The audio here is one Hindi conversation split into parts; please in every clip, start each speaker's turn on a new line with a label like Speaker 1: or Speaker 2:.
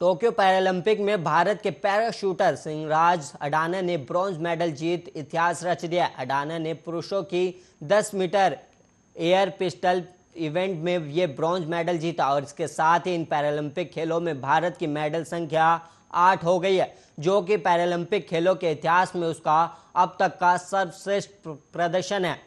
Speaker 1: टोक्यो पैरालंपिक में भारत के पैराशूटर सिंहराज अडाना ने ब्रॉन्ज मेडल जीत इतिहास रच दिया अडाना ने पुरुषों की 10 मीटर एयर पिस्टल इवेंट में ये ब्रॉन्ज मेडल जीता और इसके साथ ही इन पैरालंपिक खेलों में भारत की मेडल संख्या आठ हो गई है जो कि पैरालंपिक खेलों के इतिहास में उसका अब तक का सर्वश्रेष्ठ प्रदर्शन है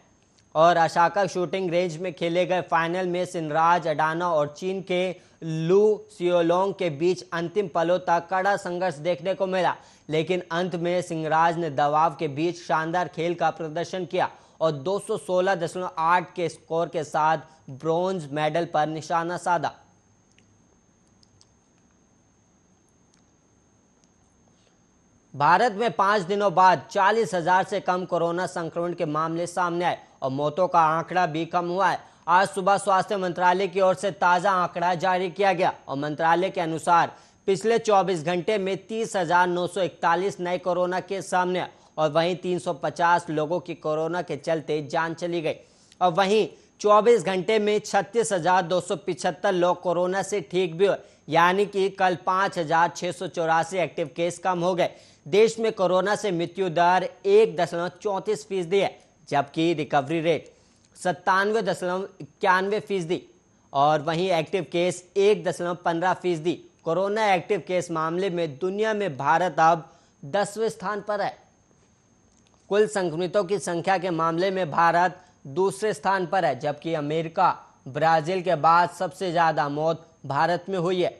Speaker 1: और अशाका शूटिंग रेंज में खेले गए फाइनल में सिनराज अडाना और चीन के लू सियोलोंग के बीच अंतिम पलों तक कड़ा संघर्ष देखने को मिला लेकिन अंत में सिंगराज ने दबाव के बीच शानदार खेल का प्रदर्शन किया और 216.8 के स्कोर के साथ ब्रॉन्ज मेडल पर निशाना साधा भारत में पांच दिनों बाद चालीस हजार से कम कोरोना संक्रमण के मामले सामने आए और मौतों का आंकड़ा भी कम हुआ है आज सुबह स्वास्थ्य मंत्रालय की ओर से ताज़ा आंकड़ा जारी किया गया और मंत्रालय के अनुसार पिछले 24 घंटे में 30,941 नए कोरोना केस सामने और वहीं 350 लोगों की कोरोना के चलते जान चली गई और वहीं 24 घंटे में छत्तीस लोग कोरोना से ठीक भी हुए यानी कि कल पाँच एक्टिव केस कम हो गए देश में कोरोना से मृत्यु दर एक दशमलव चौंतीस फीसदी है जबकि रिकवरी रेट सत्तानवे दशमलव इक्यानवे फीसदी और वहीं एक्टिव केस एक दशमलव पंद्रह फीसदी कोरोना एक्टिव केस मामले में दुनिया में भारत अब दसवें स्थान पर है कुल संक्रमितों की संख्या के मामले में भारत दूसरे स्थान पर है जबकि अमेरिका ब्राजील के बाद सबसे ज़्यादा मौत भारत में हुई है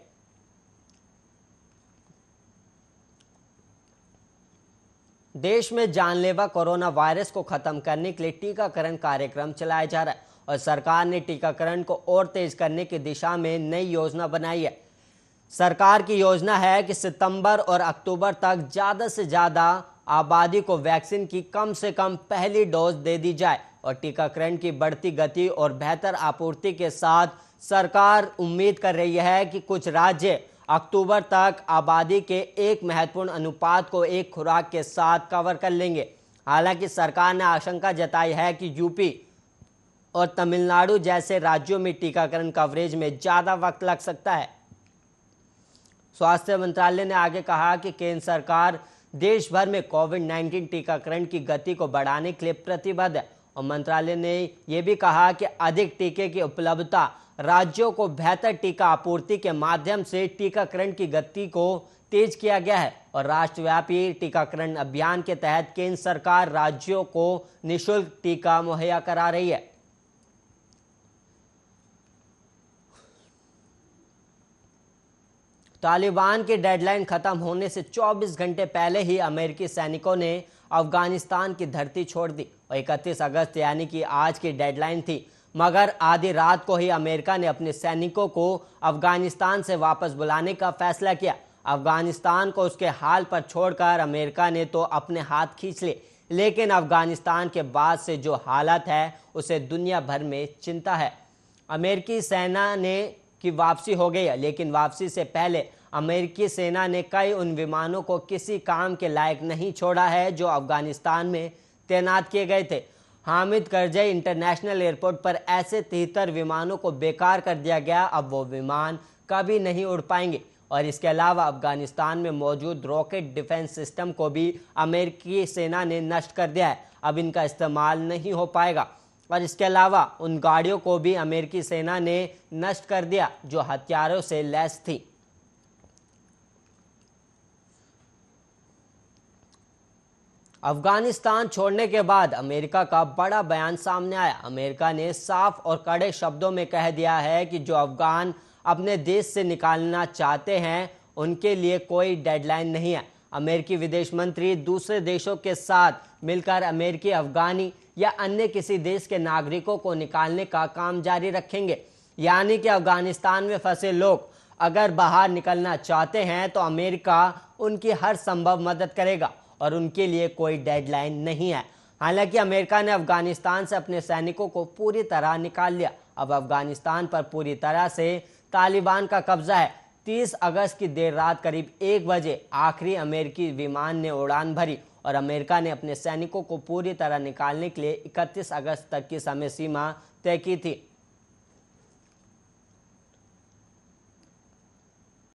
Speaker 1: देश में जानलेवा कोरोना वायरस को खत्म करने के लिए टीकाकरण कार्यक्रम चलाया जा रहा है और सरकार ने टीकाकरण को और तेज करने की दिशा में नई योजना बनाई है सरकार की योजना है कि सितंबर और अक्टूबर तक ज़्यादा से ज़्यादा आबादी को वैक्सीन की कम से कम पहली डोज दे दी जाए और टीकाकरण की बढ़ती गति और बेहतर आपूर्ति के साथ सरकार उम्मीद कर रही है कि कुछ राज्य अक्टूबर तक आबादी के एक महत्वपूर्ण अनुपात को एक खुराक के साथ कवर कर लेंगे हालांकि सरकार ने आशंका जताई है कि यूपी और तमिलनाडु जैसे राज्यों में टीकाकरण कवरेज में ज़्यादा वक्त लग सकता है स्वास्थ्य मंत्रालय ने आगे कहा कि केंद्र सरकार देश भर में कोविड 19 टीकाकरण की गति को बढ़ाने के लिए प्रतिबद्ध है और मंत्रालय ने यह भी कहा कि अधिक टीके की उपलब्धता राज्यों को बेहतर टीका आपूर्ति के माध्यम से टीकाकरण की गति को तेज किया गया है और राष्ट्रव्यापी टीकाकरण अभियान के तहत केंद्र सरकार राज्यों को निशुल्क टीका मुहैया करा रही है तालिबान की डेडलाइन खत्म होने से 24 घंटे पहले ही अमेरिकी सैनिकों ने अफगानिस्तान की धरती छोड़ दी और इकतीस अगस्त यानी कि आज की डेडलाइन थी मगर आधी रात को ही अमेरिका ने अपने सैनिकों को अफगानिस्तान से वापस बुलाने का फैसला किया अफगानिस्तान को उसके हाल पर छोड़कर अमेरिका ने तो अपने हाथ खींच लिए लेकिन अफगानिस्तान के बाद से जो हालत है उसे दुनिया भर में चिंता है अमेरिकी सेना ने की वापसी हो गई है लेकिन वापसी से पहले अमेरिकी सेना ने कई उन विमानों को किसी काम के लायक नहीं छोड़ा है जो अफगानिस्तान में तैनात किए गए थे हामिद करजई इंटरनेशनल एयरपोर्ट पर ऐसे तिहत्तर विमानों को बेकार कर दिया गया अब वो विमान कभी नहीं उड़ पाएंगे और इसके अलावा अफगानिस्तान में मौजूद रॉकेट डिफेंस सिस्टम को भी अमेरिकी सेना ने नष्ट कर दिया है अब इनका इस्तेमाल नहीं हो पाएगा और इसके अलावा उन गाड़ियों को भी अमेरिकी सेना ने नष्ट कर दिया जो हथियारों से लैस थी अफगानिस्तान छोड़ने के बाद अमेरिका का बड़ा बयान सामने आया अमेरिका ने साफ और कड़े शब्दों में कह दिया है कि जो अफगान अपने देश से निकालना चाहते हैं उनके लिए कोई डेडलाइन नहीं है अमेरिकी विदेश मंत्री दूसरे देशों के साथ मिलकर अमेरिकी अफगानी या अन्य किसी देश के नागरिकों को निकालने का काम जारी रखेंगे यानी कि अफगानिस्तान में फंसे लोग अगर बाहर निकलना चाहते हैं तो अमेरिका उनकी हर संभव मदद करेगा और उनके लिए कोई डेडलाइन नहीं है हालांकि अमेरिका ने अफगानिस्तान से अपने सैनिकों को पूरी तरह निकाल लिया अब अफगानिस्तान पर पूरी तरह से तालिबान का कब्जा है 30 अगस्त की देर रात करीब एक बजे आखिरी अमेरिकी विमान ने उड़ान भरी और अमेरिका ने अपने सैनिकों को पूरी तरह निकालने के लिए 31 अगस्त तक की समय सीमा तय की थी